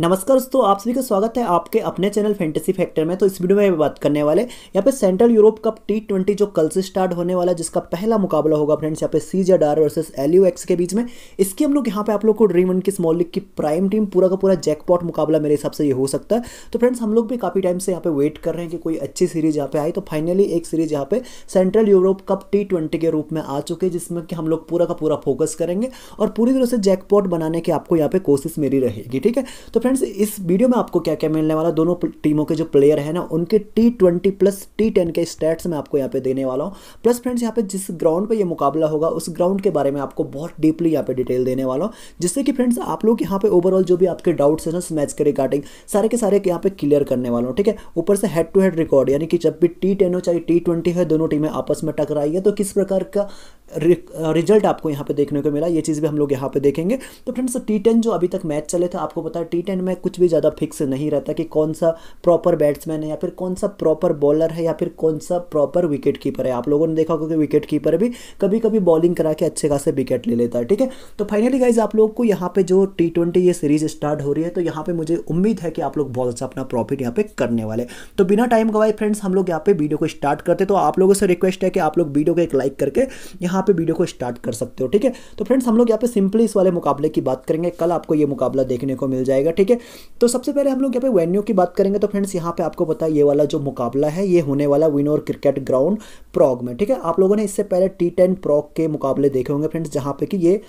नमस्कार दोस्तों आप सभी का स्वागत है आपके अपने चैनल फैंटेसी फैक्टर में तो इस वीडियो में बात करने वाले यहाँ पे Central Europe Cup T twenty जो कल से स्टार्ट होने वाला है जिसका पहला मुकाबला होगा फ्रेंड्स यहाँ पे सी जे डार वर्सेस एल यू एक्स के बीच में इसकी हम लोग यहाँ पे आप लोग को ड्रीम वन की स्मॉल लीग की प्राइम टीम पूरा का पूरा जैकपॉट मुकाबला मेरे हिसाब से ये हो सकता है तो फ्रेंड्स हम लोग भी काफ़ी टाइम से यहाँ पे वेट कर रहे हैं कि कोई अच्छी सीरीज यहाँ पे आई तो फाइनली एक सीरीज यहाँ पे Central Europe Cup T twenty के रूप में आ चुके हैं जिसमें कि हम लोग पूरा का पूरा फोकस करेंगे और पूरी तरह से जैकपॉट बनाने की आपको यहाँ पे कोशिश मेरी रहेगी ठीक है तो फ्रेंड्स इस वीडियो में आपको क्या क्या मिलने वाला दोनों टीमों के जो प्लेयर है ना उनके T twenty plus T ten के स्टैट्स मैं आपको यहाँ पे देने वाला हूँ प्लस फ्रेंड्स यहाँ पे जिस ग्राउंड पे ये मुकाबला होगा उस ग्राउंड के बारे में आपको बहुत डीपली यहाँ पे डिटेल देने वाला हूँ जिससे कि फ्रेंड्स आप लोग यहाँ पे ओवरऑल जो भी आपके डाउट्स हैं ना मैच के रिगार्डिंग सारे के सारे यहाँ पे क्लियर करने वाला हूँ ठीक है ऊपर से हेड टू हेड रिकॉर्ड यानी कि जब भी टी टेन हो चाहे टी ट्वेंटी है दोनों टीमें आपस में टकराई है तो किस प्रकार का रिजल्ट आपको यहाँ पे देखने को मिला ये चीज़ भी हम लोग यहाँ पे देखेंगे तो फ्रेंड्स टी टेन जो अभी तक मैच चले थे आपको पता है टी टेन में कुछ भी ज़्यादा फिक्स नहीं रहता कि कौन सा प्रॉपर बैट्समैन है या फिर कौन सा प्रॉपर बॉलर है या फिर कौन सा प्रॉपर विकेट कीपर है आप लोगों ने देखा होगा कि विकेट कीपर भी कभी कभी बॉलिंग करा के अच्छे खासे विकेट ले लेता है ठीक है तो फाइनली गाइज आप लोग को यहाँ पे जो टी ट्वेंटी ये सीरीज स्टार्ट हो रही है तो यहाँ पे मुझे उम्मीद है कि आप लोग बहुत अच्छा अपना प्रॉफिट यहाँ पे करने वाले तो बिना टाइम गवाए फ्रेंड्स हम लोग यहाँ पे वीडियो को स्टार्ट करते तो आप लोगों से रिक्वेस्ट है कि आप लोग वीडियो को एक लाइक करके यहाँ यहाँ पे वीडियो को स्टार्ट कर सकते हो ठीक है तो फ्रेंड्स हम लोग यहाँ पे सिंपली इस वाले मुकाबले की बात करेंगे कल आपको ये मुकाबला देखने को मिल जाएगा ठीक है तो सबसे पहले हम लोग यहाँ पे वेन्यू की बात करेंगे तो फ्रेंड्स यहाँ पे आपको पता है ये वाला जो मुकाबला है ये होने वाला विनोर क्रिकेट ग्राउंड प्रॉग में ठीक है आप लोगों ने इससे पहले टी टेन प्रॉग के मुकाबले देखे होंगे फ्रेंड्स जहाँ पे कि ये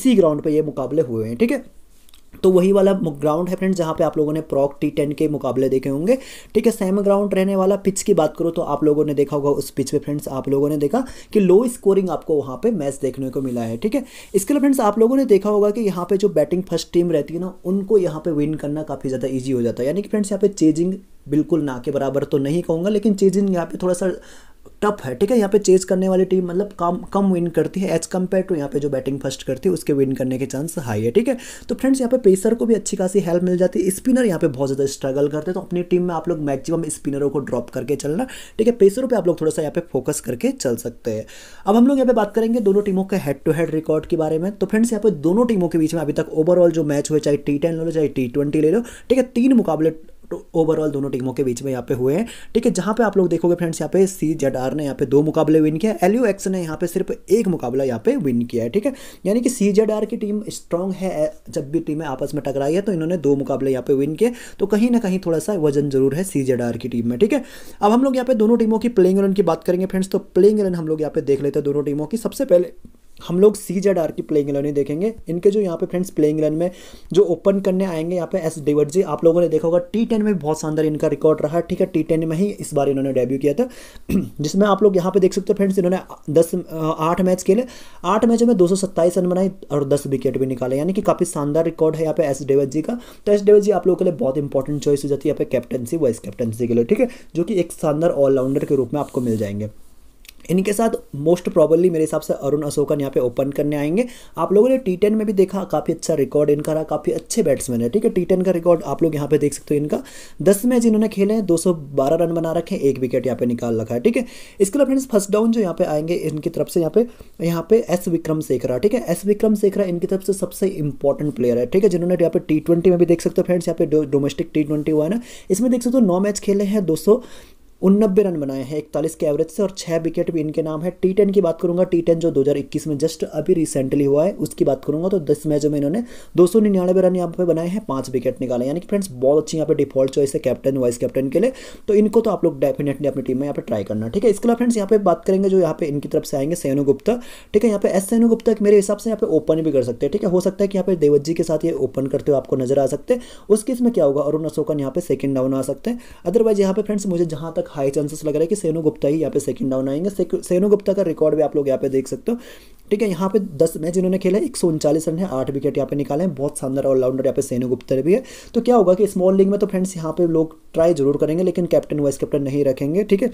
इसी ग्राउंड पर ये मुकाबले हुए हैं ठीक है थीके? तो वही वाला ग्राउंड है फ्रेंड्स जहाँ पे आप लोगों ने प्रॉक टी टेन के मुकाबले देखे होंगे ठीक है सेम ग्राउंड रहने वाला पिच की बात करो तो आप लोगों ने देखा होगा उस पिच पे फ्रेंड्स आप लोगों ने देखा कि लो स्कोरिंग आपको वहाँ पे मैच देखने को मिला है ठीक है इसके लिए फ्रेंड्स आप लोगों ने देखा होगा कि यहाँ पे जो बैटिंग फर्स्ट टीम रहती है ना उनको यहाँ पे विन करना काफ़ी ज़्यादा ईजी हो जाता है यानी कि फ्रेंड्स यहाँ पे चेजिंग बिल्कुल ना के बराबर तो नहीं कहूँगा लेकिन चेजिंग यहाँ पे थोड़ा सा टफ है ठीक है यहाँ पे चेज करने वाली टीम मतलब कम कम विन करती है एज कम्पेयर टू यहाँ पे जो बैटिंग फर्स्ट करती है उसके विन करने के चांस हाई है ठीक है तो फ्रेंड्स यहाँ पे पेसर को भी अच्छी खासी हेल्प मिल जाती है स्पिनर यहाँ पे बहुत ज़्यादा स्ट्रगल करते हैं तो अपनी टीम में आप लोग मैक्सिमम स्पिनरों को ड्रॉप करके चलना ठीक है पेसरों पर आप लोग थोड़ा सा यहाँ पे फोकस करके चल सकते हैं अब हम लोग यहाँ पे बात करेंगे दोनों टीमों के हेड टू हेड रिकॉर्ड के बारे में तो फ्रेंड्स यहाँ पे दोनों टीमों के बीच में अभी तक ओवरऑल जो मैच हुए चाहे टी टेन ले लो चाहे टी ट्वेंटी ले लो ठीक है तीन मुकाबले ओवरऑल तो दोनों टीमों के बीच में यहाँ पे हुए हैं ठीक है जहाँ पे आप लोग देखोगे फ्रेंड्स यहाँ पे सी जेड आर ने यहाँ पे दो मुकाबले विन किया एल यू एक्स ने यहाँ पे सिर्फ एक मुकाबला यहाँ पे विन किया है ठीक है यानी कि सी जेड आर की टीम स्ट्रांग है जब भी टीमें आपस में टकराई है तो इन्होंने दो मुकाबले यहाँ पे विन किए तो कहीं ना कहीं थोड़ा सा वजन जरूर है सी जेड आर की टीम में ठीक है अब हम लोग यहाँ पे दोनों टीमों की प्लेइंग रन की बात करेंगे फ्रेंड्स तो प्लेइंग रन हम लोग यहाँ पे देख लेते हैं दोनों टीमों की सबसे पहले हम लोग सी जेड आर की प्लेइंग इलेवन ही देखेंगे इनके जो यहाँ पे फ्रेंड्स प्लेइंग इलेवन में जो ओपन करने आएंगे यहाँ पे एस जी आप लोगों ने देखा होगा टी टेन में बहुत शानदार इनका रिकॉर्ड रहा ठीक है टी टेन में ही इस बार इन्होंने डेब्यू किया था जिसमें आप लोग यहाँ पे देख सकते हो फ्रेंड्स इन्होंने दस आठ मैच खेले आठ मैचों में दो रन बनाए और दस विकेट भी निकाले यानी कि काफ़ी शानदार रिकॉर्ड है यहाँ पे एस जी का तो एस जी आप लोगों के लिए बहुत इंपॉर्टेंट चॉइस हो जाती है यहाँ पे कैप्टनसी वाइस कैप्टनसी के लिए ठीक है जो कि एक शानदार ऑलराउंडर के रूप में आपको मिल जाएंगे इनके साथ मोस्ट प्रॉबली मेरे हिसाब से अरुण अशोकन यहाँ पे ओपन करने आएंगे आप लोगों ने टी टेन में भी देखा काफ़ी अच्छा रिकॉर्ड इनका रहा काफ़ी अच्छे बैट्समैन है ठीक है टी टेन का रिकॉर्ड आप लोग यहाँ पे देख सकते हो इनका दस मैच इन्होंने खेले हैं दो रन बना रखे हैं एक विकेट यहाँ पे निकाल रखा है ठीक है इसके अलावा फ्रेंड्स फर्स्ट डाउन जो यहाँ पे आएंगे इनकी तरफ से यहाँ पे यहाँ पे एस विक्रम सेखरा ठीक है एस विक्रम सेखरा इनकी तरफ से सबसे इंपॉर्टेंट प्लेयर है ठीक है जिन्होंने यहाँ पे टी में भी देख सकते हो फ्रेंड्स यहाँ पे डोमेस्टिक टी हुआ है ना इसमें देख सकते हो नौ मैच खेले हैं दो उन्नबे रन बनाए हैं इकतालीस के एवरेज से और छह विकेट भी इनके नाम है टी टेन की बात करूंगा टी टेन जो 2021 में जस्ट अभी रिसेंटली हुआ है उसकी बात करूंगा तो दस मैचों में इन्होंने दो सौ निन्यानवे रन यहाँ पे बनाए हैं पांच विकेट निकाले यानी कि फ्रेंड्स बहुत अच्छी यहाँ पे डिफॉल्ट चॉइस है कैप्टन वाइस कैप्टन के लिए तो इनको तो आप लोग डेफिनेटली अपनी टीम में यहाँ पर ट्राई करना ठीक है इसके अलावा फ्रेंड्स यहाँ पे बात करेंगे जो यहाँ पे इनकी तरफ से आएंगे सैनु गुप्ता ठीक है यहाँ पे एस सैनु गुप्ता मेरे हिसाब से यहाँ पे ओपन भी कर सकते हैं ठीक है हो सकता है कि यहाँ पे देवत जी के साथ ये ओपन करते हुए आपको नजर आ सकते हैं उस इसमें क्या होगा अरुण अशोकन यहाँ पे सेकंड डाउन आ सकते हैं अदरवाइज यहाँ पे फ्रेंड्स मुझे जहाँ तक हाई चांसेस लग रहा है कि सेनो गुप्ता ही यहाँ पे सेकंड डाउन आएंगे सेनो गुप्ता का रिकॉर्ड भी आप लोग यहाँ पे देख सकते हो ठीक है यहाँ पे दस मैच इन्होंने खेला एक सौ उनचालीस रन है आठ विकेट यहाँ पे निकाले हैं बहुत शानदार ऑलराउंडर यहाँ पे सेनो गुप्ता भी है तो क्या होगा कि स्मॉल लीग में तो फ्रेंड्स यहाँ पे लोग ट्राई जरूर करेंगे लेकिन कैप्टन वाइस कैप्टन नहीं रखेंगे ठीक है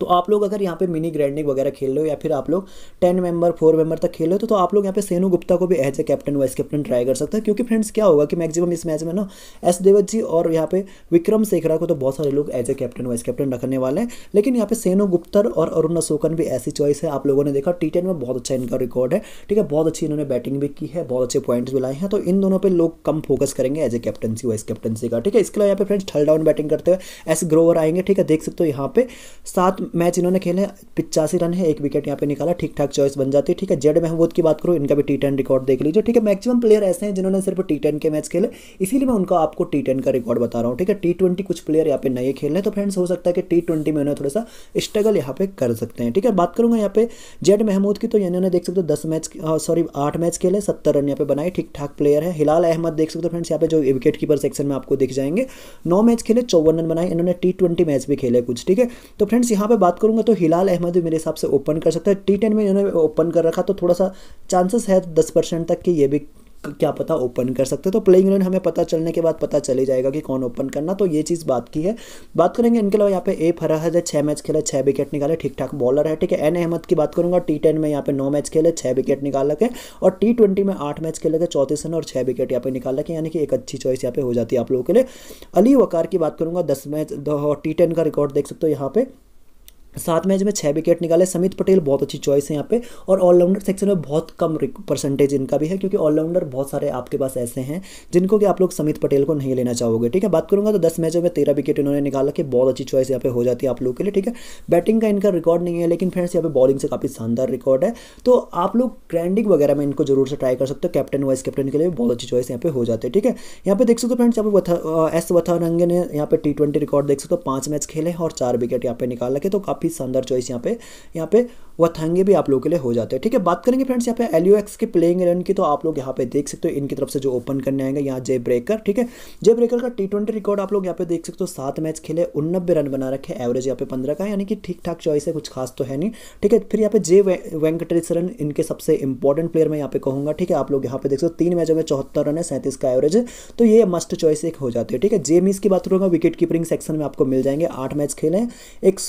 तो आप लोग अगर यहाँ पे मिनी ग्रैंडिंग वगैरह खेल रहे हो या फिर आप लोग टेन मेंबर फोर मेंबर तक खेल रहे हो तो, तो आप लोग यहाँ पे सेनू गुप्ता को भी as a captain vice captain try कर सकते हैं क्योंकि फ्रेंड्स क्या होगा कि मैक्सिमम इस मैच में ना एस देवत जी और यहाँ पे विक्रम सेखरा को तो बहुत सारे लोग as a captain vice captain रखने वाले हैं लेकिन यहाँ पे सेनू गुप्ता और अरुण अशोकन भी ऐसी चॉइस है आप लोगों ने देखा टी में बहुत अच्छा इनका रिकॉर्ड है ठीक है बहुत अच्छी इन्होंने बैटिंग भी की है बहुत अच्छे पॉइंट्स भी लाए हैं तो इन दोनों पर लोग कम फोकस करेंगे as a captaincy vice captaincy का ठीक है इसके अलावा यहाँ पे फ्रेंड्स थर्ड डाउन बैटिंग करते हुए एस ग्रोवर आएंगे ठीक है देख सकते हो यहाँ पे सात सात मैच इन्होंने खेले पिचासी रन है एक विकेट यहाँ पे निकाला ठीक ठाक चॉइस बन जाती है ठीक है जेड महमूद की बात करूँ इनका भी टी टेन रिकॉर्ड देख लीजिए ठीक है मैक्सिमम प्लेयर ऐसे हैं जिन्होंने सिर्फ टी टेन के मैच खेले इसीलिए मैं उनका आपको टी टेन का रिकॉर्ड बता रहा हूँ ठीक है टी ट्वेंटी कुछ प्लेयर यहाँ पे नए खेल रहे हैं तो फ्रेंड्स हो सकता है कि टी ट्वेंटी में उन्हें थोड़ा सा स्ट्रगल यहाँ पे कर सकते हैं ठीक है बात करूँगा यहाँ पे जेड महमूद की तो इन्होंने देख सकते हो दस मैच सॉरी आठ मैच खेले सत्तर रन यहाँ पे बनाए ठीक ठाक प्लेयर है हिलाल अहमद देख सकते हो फ्रेंड्स यहाँ पे जो विकेट कीपर सेक्शन में आपको दिख जाएंगे नौ मैच खेले चौवन रन बनाए इन्होंने टी मैच भी खेले कुछ ठीक है तो फ्रेंड्स यहाँ यहाँ पे बात करूँगा तो हिलाल अहमद भी मेरे हिसाब से ओपन कर सकता है टी टेन में इन्होंने ओपन कर रखा तो थोड़ा सा चांसेस है दस परसेंट तक कि ये भी क्या पता ओपन कर सकते तो प्लेइंग इलेवन हमें पता चलने के बाद पता चले जाएगा कि कौन ओपन करना तो ये चीज़ बात की है बात करेंगे इनके अलावा यहाँ पे ए फराहद है छः मैच खेले छः विकेट निकाले ठीक ठाक बॉलर है ठीक है एन अहमद की बात करूँगा टी टेन में यहाँ पे नौ मैच खेले छः विकेट निकाल रखे और टी ट्वेंटी में आठ मैच खेले थे चौथे रन और छः विकेट यहाँ पे निकाल रखे यानी कि एक अच्छी चॉइस यहाँ पे हो जाती है आप लोगों के लिए अली वकार की बात करूँगा दस मैच टी टेन का रिकॉर्ड देख सकते हो यहाँ पे सात मैच में छः विकेट निकाले समित पटेल बहुत अच्छी चॉइस है यहाँ पे और ऑलराउंडर सेक्शन में बहुत कम परसेंटेज इनका भी है क्योंकि ऑलराउंडर बहुत सारे आपके पास ऐसे हैं जिनको कि आप लोग समित पटेल को नहीं लेना चाहोगे ठीक है बात करूँगा तो दस मैचों में तेरह विकेट इन्होंने निकाला कि बहुत अच्छी चॉइस यहाँ पे हो जाती है आप लोग के लिए ठीक है बैटिंग का इनका रिकॉर्ड नहीं है लेकिन फ्रेंड्स यहाँ पे बॉलिंग से काफ़ी शानदार रिकॉर्ड है तो आप लोग ग्रैंडिंग वगैरह में इनको जरूर से ट्राई कर सकते हो कैप्टन वाइस कैप्टन के लिए बहुत अच्छी चॉइस यहाँ पे हो जाती है ठीक है यहाँ पे देख सकते हो फ्रेंड्स यहाँ पे एस वथा ने यहाँ पे टी रिकॉर्ड देख सकते हो पाँच मैच खेले और चार विकेट यहाँ पे निकाल के तो काफ़ी काफ़ी शानदार चॉइस यहाँ पे यहाँ पे वथंगे भी आप लोगों के लिए हो जाते हैं ठीक है बात करेंगे फ्रेंड्स यहाँ पे एल के प्लेइंग रन की तो आप लोग यहाँ पे देख सकते हो इनकी तरफ से जो ओपन करने आएंगे यहाँ जय ब्रेकर ठीक है जय ब्रेकर का टी ट्वेंटी रिकॉर्ड आप लोग यहाँ पे देख सकते हो सात मैच खेले उन्नबे रन बना रखे एवरेज यहाँ पे पंद्रह का यानी कि ठीक ठाक चॉइस है कुछ खास तो है नहीं ठीक है फिर यहाँ पे जे वेंकटेश्वरन इनके सबसे इंपॉर्टेंट प्लेयर मैं यहाँ पे कहूँगा ठीक है आप लोग यहाँ पे देख सकते हो तीन मैचों में चौहत्तर रन है सैंतीस का एवरेज तो ये मस्ट चॉइस एक हो जाती है ठीक है जे मीस की बात करूँगा विकेट कीपरिंग सेक्शन में आपको मिल जाएंगे आठ मैच खेले एक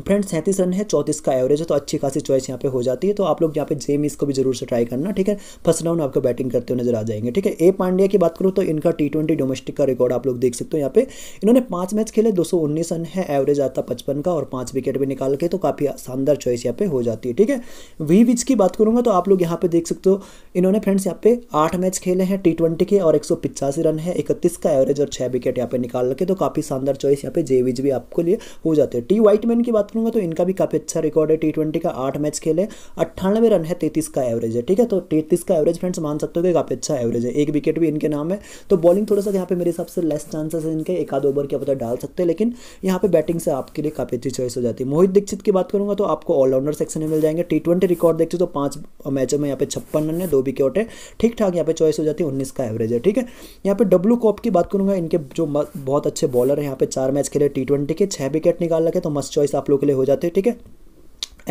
फ्रेंड्स सैंतीस रन है चौंतीस का एवरेज है तो अच्छी खासी चॉइस यहाँ पे हो जाती है तो आप लोग यहाँ पे जेम इसको भी जरूर से ट्राई करना ठीक है फर्स्ट राउंड आपको बैटिंग करते हुए नजर आ जाएंगे ठीक है ए पांड्या की बात करूँ तो इनका टी ट्वेंटी डोमेस्टिक का रिकॉर्ड आप लोग देख सकते हो यहाँ पे इन्होंने पांच मैच खेले दो रन है एवरेज आता पचपन का और पांच विकेट भी निकाल के तो काफ़ी शानदार चॉइस यहाँ पे हो जाती है ठीक है वी विच की बात करूंगा तो आप लोग यहाँ पे देख सकते हो इन्होंने फ्रेंड्स यहाँ पे आठ मैच खेले हैं टी ट्वेंटी के और एक रन है इकतीस का एवरेज और छह विकेट यहाँ पे निकाल के तो काफ़ी शानदार चॉइस यहाँ पे जे भी आपके लिए हो जाते हैं टी वाइटमैन की बात करूंगा तो इनका भी काफ़ी अच्छा रिकॉर्ड है टी ट्वेंटी का आठ मैच खेले अट्ठानवे रन है तैतीस का एवरेज है ठीक है तो तैतीस का एवरेज फ्रेंड्स मान सकते हो कि काफ़ी अच्छा एवरेज है एक विकेट भी इनके नाम है तो बॉलिंग थोड़ा सा यहाँ पे मेरे हिसाब से लेस चांसेस है इनके एक आध ओवर के पता डाल सकते हैं लेकिन यहाँ पे बैटिंग से आपके लिए काफ़ी अच्छी चॉइस हो जाती है मोहित दीक्षित की बात करूंगा तो आपको ऑलराउंडर सेक्शन में मिल जाएंगे टी ट्वेंटी रिकॉर्ड देखते तो पांच मैचों में यहाँ पे छप्पन रन है दो विकेट है ठीक ठाक यहाँ पे चॉइस हो जाती है उन्नीस का एवरेज है ठीक है यहाँ पे डब्लू कॉप की बात करूंगा इनके जो बहुत अच्छे बॉलर है यहाँ पे चार मैच खेले टी के छह विकेट निकाल रखे तो मस्त चॉइस आप लोग के लिए हो जाते हैं ठीक है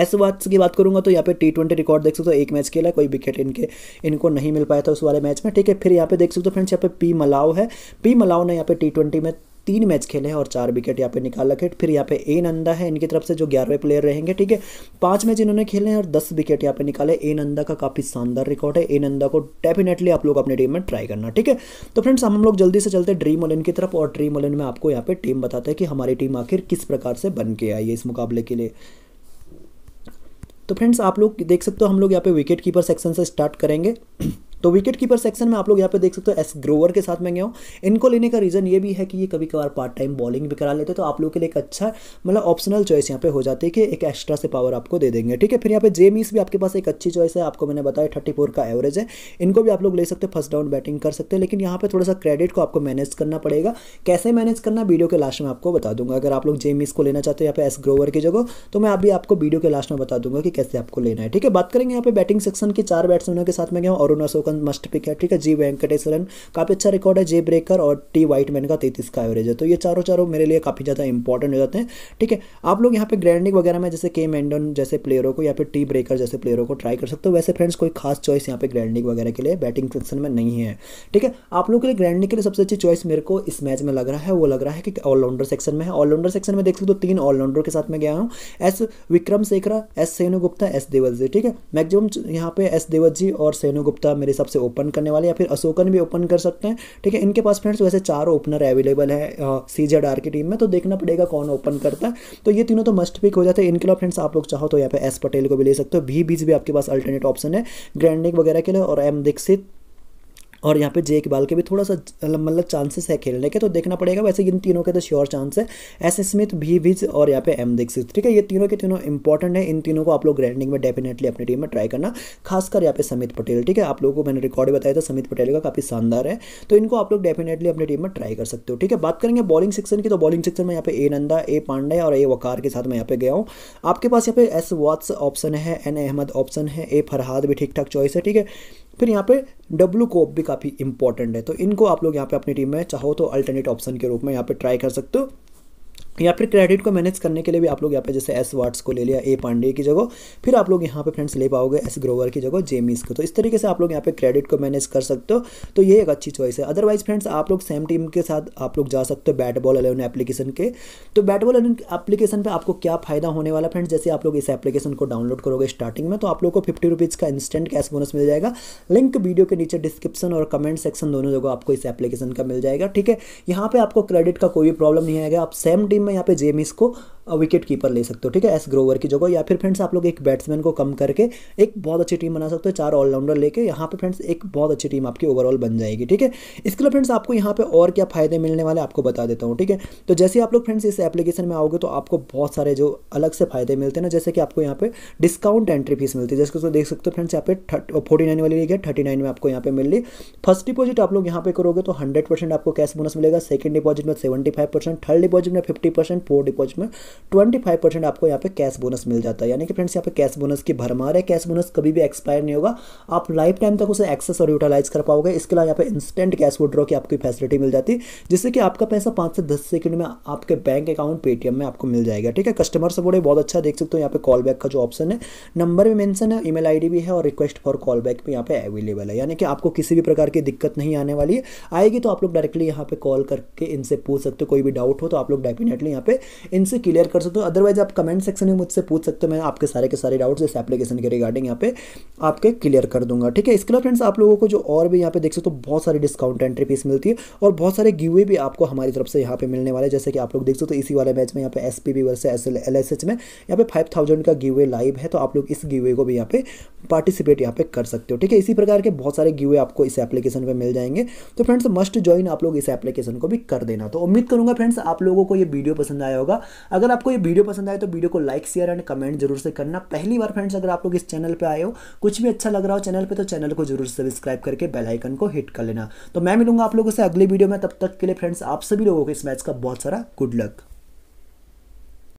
ऐसे बात की बात करूंगा तो यहाँ पे टी ट्वेंटी रिकॉर्ड देख सकते हो तो एक मैच खेला कोई विकेट इनके इनको नहीं मिल पाया था उस वाले मैच में ठीक है फिर यहाँ पे देख सकते हो तो फ्रेंड्स यहाँ पे पी मलाव है पी मलाव ने यहाँ पे टी ट्वेंटी में तीन मैच खेले हैं और चार विकेट यहाँ पे निकाल रखे फिर यहाँ पे ए नंदा है इनकी तरफ से जो ग्यारहवें प्लेयर रहेंगे ठीक है पांच मैच इन्होंने खेले हैं और दस विकेट यहाँ पे निकाले ए नंदा का काफ़ी शानदार रिकॉर्ड है ए नंदा को डेफिनेटली आप लोग अपनी टीम में ट्राई करना ठीक है तो फ्रेंड्स हम लोग जल्दी से चलते ड्रीम ओलन की तरफ और ड्रीम ओलन में आपको यहाँ पे टीम बताते हैं कि हमारी टीम आखिर किस प्रकार से बन के आई है इस मुकाबले के लिए तो फ्रेंड्स आप लोग देख सकते हो हम लोग यहाँ पे विकेट कीपर सेक्शन से स्टार्ट करेंगे तो विकेट कीपर सेक्शन में आप लोग यहाँ पे देख सकते हो एस ग्रोवर के साथ में गया हूँ इनको लेने का रीज़न ये भी है कि ये कभी कभार पार्ट टाइम बॉलिंग भी करा लेते हैं तो आप लोग के लिए एक अच्छा मतलब ऑप्शनल चॉइस यहाँ पे हो जाती है कि एक एक्स्ट्रा से पावर आपको दे देंगे ठीक है फिर यहाँ पे जेमीस भी आपके पास एक अच्छी चॉइस है आपको मैंने बताया थर्टी फोर का एवरेज है इनको भी आप लोग ले सकते हैं फर्स्ट डाउन बैटिंग कर सकते हैं लेकिन यहाँ पर थोड़ा सा क्रेडिट को आपको मैनेज करना पड़ेगा कैसे मैनेज करना वीडियो के लास्ट में आपको बता दूंगा अगर आप लोग जेमीस को लेना चाहते हो यहाँ पे एस ग्रोवर की जगह तो मैं अभी आपको वीडियो के लास्ट में बता दूंगा कि कैसे आपको लेना है ठीक है बात करेंगे यहाँ पे बैटिंग सेक्शन की चार बैट्समैनों के साथ में गया हूँ अरुण वन मस्ट पिक है ठीक है जी वेंकटेश्वरन काफ़ी अच्छा रिकॉर्ड है जे ब्रेकर और टी वाइटमैन का तैतीस का एवरेज है तो ये चारों चारों मेरे लिए काफ़ी ज़्यादा इंपॉर्टेंट हो जाते हैं ठीक है आप लोग यहाँ पे ग्रैंडिंग वगैरह में जैसे के मैंडन जैसे प्लेयरों को या फिर टी ब्रेकर जैसे प्लेयरों को ट्राई कर सकते हो वैसे फ्रेंड्स कोई खास चॉइस यहाँ पे ग्रैंडिंग वगैरह के लिए बैटिंग सेक्शन में नहीं है ठीक है आप लोगों के लिए ग्रैंडिंग के लिए सबसे अच्छी चॉइस मेरे को इस मैच में लग रहा है वो लग रहा है कि ऑलराउंडर सेक्शन में है ऑलराउंडर सेक्शन में देख सकते हो तीन ऑलराउंडर के साथ में गया हूँ S Vikram Sekhara S Senu Gupta S Devat ji ठीक है मैक्सिमम यहाँ पे एस देवत जी और सेनु गुप्ता मेरे सबसे ओपन करने वाले या फिर अशोकन भी ओपन कर सकते हैं ठीक है इनके पास फ्रेंड्स वैसे चार ओपनर अवेलेबल है सी जेड आर की टीम में तो देखना पड़ेगा कौन ओपन करता है तो ये तीनों तो मस्ट पिक हो जाते हैं इनके लिए फ्रेंड्स आप लोग चाहो तो यहाँ पे एस पटेल को भी ले सकते हो भी बीज भी आपके पास अल्टरनेट ऑप्शन है ग्रैंडिक वगैरह के लिए और एम दीक्षित और यहाँ पे जे इकबाल के भी थोड़ा सा मतलब चांसेस है खेलने के तो देखना पड़ेगा वैसे इन तीनों के तो श्योर चांस है एस स्मिथ भी विज और यहाँ पे एम दीक्षित ठीक है ये तीनों के तीनों इंपॉर्टेंट है इन तीनों को आप लोग ग्रैंडिंग में डेफिनेटली अपनी टीम में ट्राई करना खासकर यहाँ पे समित पटेल ठीक है आप लोगों को मैंने रिकॉर्ड बताया था समित पटेल का काफ़ी शानदार है तो इनको आप लोग डेफिनेटली अपनी टीम में ट्राई कर सकते हो ठीक है बात करेंगे बॉलिंग सेक्शन की तो बॉलिंग सेक्शन में यहाँ पे ए नंदा ए पांडे और ए वकार के साथ मैं यहाँ पे गया हूँ आपके पास यहाँ पे एस वॉट्स ऑप्शन है एन अहमद ऑप्शन है ए फरहाद भी ठीक ठाक चॉइस है ठीक है फिर यहाँ पे डब्लू कोप भी काफ़ी इंपॉर्टेंट है तो इनको आप लोग यहाँ पे अपनी टीम में चाहो तो अल्टरनेट ऑप्शन के रूप में यहाँ पे ट्राई कर सकते हो या फिर क्रेडिट को मैनेज करने के लिए भी आप लोग यहाँ पे जैसे एस वाट्स को ले लिया ए पांडे की जगह फिर आप लोग यहाँ पे फ्रेंड्स ले पाओगे एस ग्रोवर की जगह जेमिस को तो इस तरीके से आप लोग यहाँ पे क्रेडिट को मैनेज कर सकते हो तो ये एक अच्छी चॉइस है अदरवाइज फ्रेंड्स आप लोग सेम टीम के साथ आप लोग जा सकते हो बैट बॉल अलेवन एप्लीकेशन के तो बैट बॉल अलेवन एप्लीकेशन पर आपको क्या फायदा होने वाला फ्रेंड्स जैसे आप लोग इस एप्लीकेशन को डाउनलोड करोगे स्टार्टिंग में तो आप लोग को फिफ्टी रुपीज़ का इंस्टेंट कैश बोनस मिल जाएगा लिंक वीडियो के नीचे डिस्क्रिप्शन और कमेंट सेक्शन दोनों जगह आपको इस एप्लीकेशन का मिल जाएगा ठीक है यहाँ पर आपको क्रेडिट का कोई प्रॉब्लम नहीं आएगा आप सेम टीम में यहाँ पे जेमिस को विकेट कीपर ले सकते हो ठीक है एस ग्रोवर की जगह या फिर फ्रेंड्स आप लोग एक बैट्समैन को कम करके एक बहुत अच्छी टीम बना सकते हो चार ऑलराउंडर लेके यहाँ पे फ्रेंड्स एक बहुत अच्छी टीम आपकी ओवरऑल बन जाएगी ठीक है इसके लिए फ्रेंड्स आपको यहाँ पे और क्या फ़ायदे मिलने वाले आपको बता देता हूँ ठीक है तो जैसे आप लोग फ्रेंड्स इस एप्लीकेशन में आओगे तो आपको बहुत सारे जो अलग से फ़ायदे मिलते हैं ना जैसे कि आपको यहाँ पे डिस्काउंट एंट्री फीस मिलती है जैसे देख सकते हो फ्रेंड्स यहाँ पे फोर्टी नाइन वाली लीग है थर्टी नाइन में आपको यहाँ पे मिल रही फर्स्ट डिपॉजिट आप लोग यहाँ पे करोगे तो हंड्रेड परसेंट आपको कैश बोनस मिलेगा सेकंड डिपॉजिट में seventy five percent third deposit में फिफ्टी परसेंट फोर्थ डिपॉजिट में ट्वेंटी फाइव परसेंट आपको यहाँ पे कैश बोनस मिल जाता है यानी कि फ्रेंड्स यहाँ पे कैश बोनस की भरमार है कैश बोनस कभी भी एक्सपायर नहीं होगा आप लाइफ टाइम तक उसे एक्सेस और यूटिलाइज कर पाओगे इसके अलावा यहाँ पे इंस्टेंट कैश विड्रॉ की आपकी फैसिलिटी मिल जाती है जिससे कि आपका पैसा पाँच से दस सेकंड में आपके बैंक अकाउंट पेटीएम में आपको मिल जाएगा ठीक है कस्टमर सपोर्ट बहुत अच्छा देख सकते हो यहाँ पे कॉल बैक का जो ऑप्शन है नंबर भी मैंसन है ई मेल भी है और रिक्वेस्ट फॉर कॉल बैक भी यहाँ पे अवेलेबल है यानी कि आपको किसी भी प्रकार की दिक्कत नहीं आने वाली है आएगी तो आप लोग डायरेक्टली यहाँ पे कॉल करके इनसे पूछ सकते हो कोई भी डाउट हो तो आप लोग डेफिनेटली यहाँ पे इनसे क्लियर क्लियर कर सकते हो अदरवाइज आप कमेंट सेक्शन में मुझसे पूछ सकते हो मैं आपके सारे के सारे डाउट्स इस एप्लीकेशन के रिगार्डिंग यहाँ पे आपके क्लियर कर दूंगा ठीक है इसके अलावा फ्रेंड्स आप लोगों को जो और भी यहाँ पे देख सकते हो तो बहुत सारी डिस्काउंट एंट्री फीस मिलती है और बहुत सारे गिवे भी आपको हमारी तरफ से यहाँ पे मिलने वाले जैसे कि आप लोग देख सकते हो तो इसी वाले मैच में यहाँ पे S P B versus S L S H में यहाँ पे फाइव थाउजेंड का गिवे लाइव है तो आप लोग इस गिवे को भी यहाँ पे पार्टिसिपेट यहाँ पे कर सकते हो ठीक है इसी प्रकार के बहुत सारे गिवे आपको इस एप्लीकेशन पर मिल जाएंगे तो फ्रेंड्स मस्ट ज्वाइन आप लोग इस एप्लीकेशन को भी कर देना तो उम्मीद करूंगा फ्रेंड्स आप लोगों को ये वीडियो पसंद आया होगा अगर अगर आपको ये वीडियो पसंद आए तो वीडियो को लाइक शेयर एंड कमेंट जरूर से करना पहली बार फ्रेंड्स अगर आप लोग इस चैनल पर आए हो कुछ भी अच्छा लग रहा हो चैनल पर तो चैनल को जरूर सब्सक्राइब करके बेलाइकन को हिट कर लेना तो मैं मिलूंगा आप लोगों से अगले वीडियो में तब तक के लिए फ्रेंड्स आप सभी लोगों को इस मैच का बहुत सारा गुड लक